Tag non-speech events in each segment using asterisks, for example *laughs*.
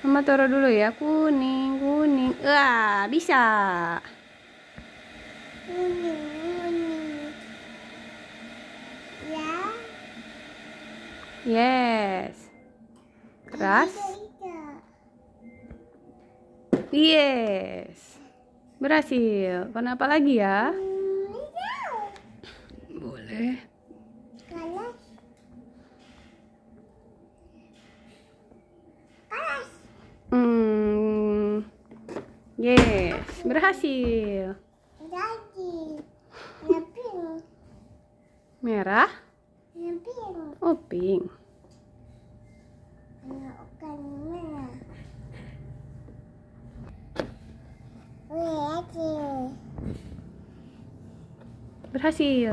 Mama taruh dulu ya. Kuning, kuning. Wah, bisa. Kuning, kuning. Ya. Yes. Keras. Yes. Berhasil. Warna apa lagi ya? Yes, berhasil. Berhasil. Merah? Pink. Oh, pink. Berhasil. Berhasil.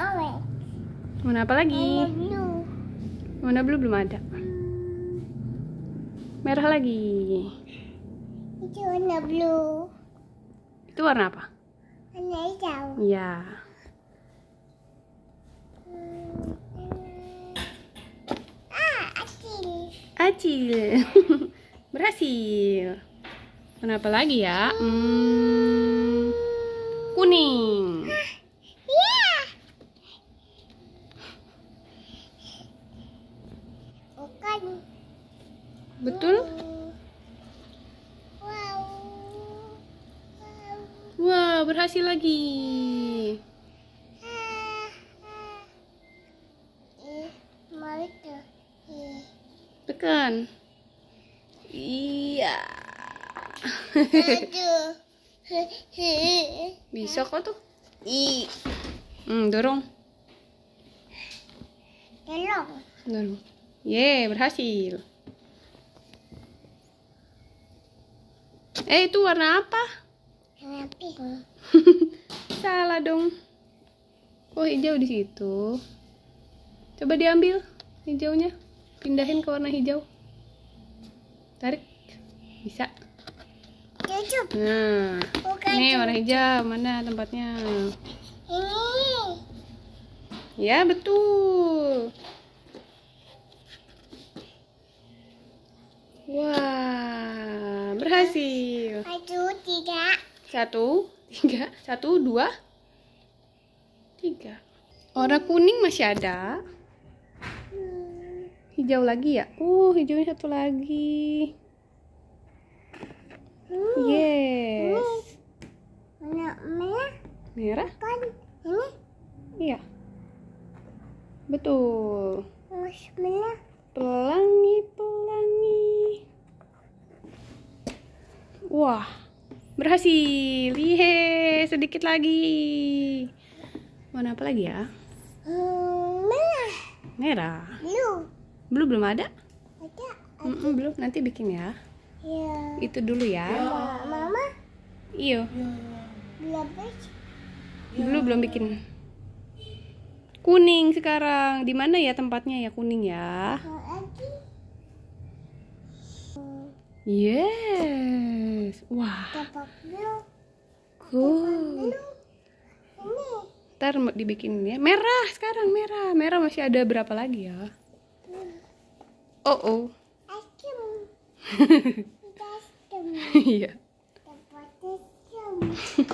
Oh, Warna apa lagi? Warna blue. Warna blue belum ada merah lagi itu warna blue itu warna apa warna hijau iya hmm. ah acil *laughs* berhasil kenapa lagi ya hmm, hmm. kuning Betul? Wow. Wow, berhasil lagi. Tekan. Iya. *laughs* Bisa kok tuh. I. Hmm, dorong. Dorong. Dorong. yeah, berhasil. Eh, itu warna apa? Warna pink. *laughs* Salah dong. Oh, hijau di situ. Coba diambil hijaunya. Pindahin ke warna hijau. Tarik. Bisa. Nah. Oh, ini warna hijau. Mana tempatnya? Ini. Ya, betul. Wah. Berhasil. Satu, tiga. Satu, tiga. Satu, dua, tiga. Orang kuning masih ada. Hijau lagi ya? Uh, hijaunya satu lagi. Hmm. Yes. Hmm. merah. Merah? Kan ini? Iya. Betul. Pelangi pun. Wah, berhasil. Yeay, sedikit lagi. Warna apa lagi ya? Hmm, merah. Merah. Blue. Blue belum ada? Ada. Mm -mm, belum, nanti bikin ya. Iya. Itu dulu ya. Yeah. Mama. Iyo. Belum. Blue belum ya. bikin. Kuning sekarang. Di mana ya tempatnya ya kuning ya? Yeah guys wah cool ntar dibikin ya merah sekarang merah merah masih ada berapa lagi ya hmm. oh oh *laughs* iya *laughs*